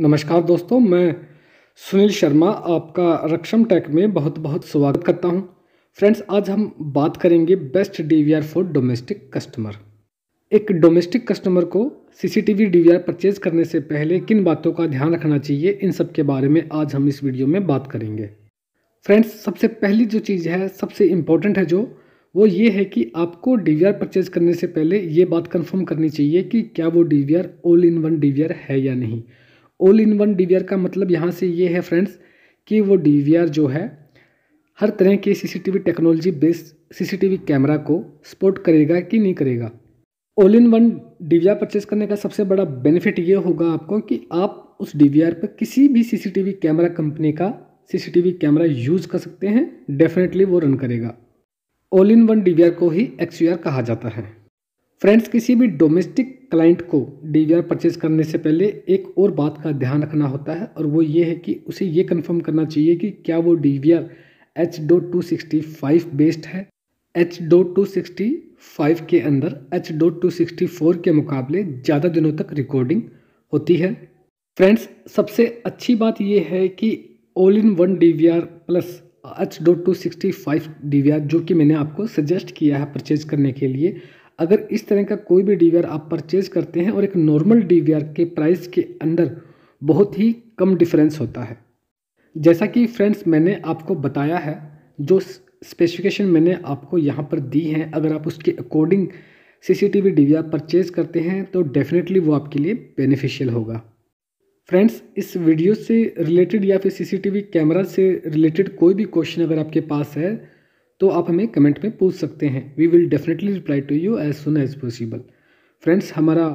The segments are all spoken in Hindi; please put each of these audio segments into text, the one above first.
नमस्कार दोस्तों मैं सुनील शर्मा आपका रक्षम टेक में बहुत बहुत स्वागत करता हूं। फ्रेंड्स आज हम बात करेंगे best DVR for domestic customer एक डोमेस्टिक कस्टमर को सीसीटीवी डीवीआर परचेज करने से पहले किन बातों का ध्यान रखना चाहिए इन सब के बारे में आज हम इस वीडियो में बात करेंगे फ्रेंड्स सबसे पहली जो चीज़ है सबसे इम्पोर्टेंट है जो वो ये है कि आपको डी परचेज करने से पहले ये बात कंफर्म करनी चाहिए कि क्या वो D all in one D है या नहीं ऑल इन वन डी का मतलब यहाँ से ये है फ्रेंड्स कि वो डी जो है हर तरह के CCTV technology based CCTV camera को सपोर्ट करेगा कि नहीं करेगा all in one D purchase करने का सबसे बड़ा बेनिफिट ये होगा आपको कि आप उस डी पर किसी भी सीसीटीवी कैमरा कंपनी का सीसीटीवी कैमरा यूज़ कर सकते हैं डेफिनेटली वो रन करेगा ऑल इन वन डी को ही एक्स कहा जाता है फ्रेंड्स किसी भी डोमेस्टिक क्लाइंट को डी परचेज करने से पहले एक और बात का ध्यान रखना होता है और वो ये है कि उसे ये कंफर्म करना चाहिए कि क्या वो D V R H dot two sixty five based है H dot two sixty five के अंदर H dot two sixty four के मुकाबले ज़्यादा दिनों तक रिकॉर्डिंग होती है फ्रेंड्स सबसे अच्छी बात यह है कि all in one D V R plus H dot two sixty five D V R जो कि मैंने आपको सजेस्ट किया है परचेज करने के लिए अगर इस तरह का कोई भी डी आप परचेज करते हैं और एक नॉर्मल डी के प्राइस के अंदर बहुत ही कम डिफरेंस होता है जैसा कि फ्रेंड्स मैंने आपको बताया है जो स्पेसिफिकेशन मैंने आपको यहाँ पर दी हैं अगर आप उसके according C C T V D purchase करते हैं तो डेफिनेटली वो आपके लिए बेनिफिशियल होगा फ्रेंड्स इस वीडियो से रिलेटेड या फिर सीसीटीवी कैमरा से रिलेटेड कोई भी क्वेश्चन अगर आपके पास है तो आप हमें कमेंट में पूछ सकते हैं we will definitely reply to you as soon as possible friends हमारा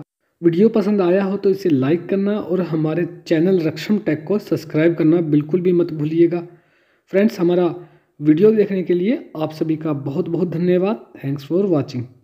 वीडियो पसंद आया हो तो इसे लाइक करना और हमारे चैनल रक्षम टैग को सब्सक्राइब करना बिल्कुल भी मत भूलिएगा फ्रेंड्स हमारा वीडियो देखने के लिए आप सभी का बहुत बहुत धन्यवाद थैंक्स फॉर वॉचिंग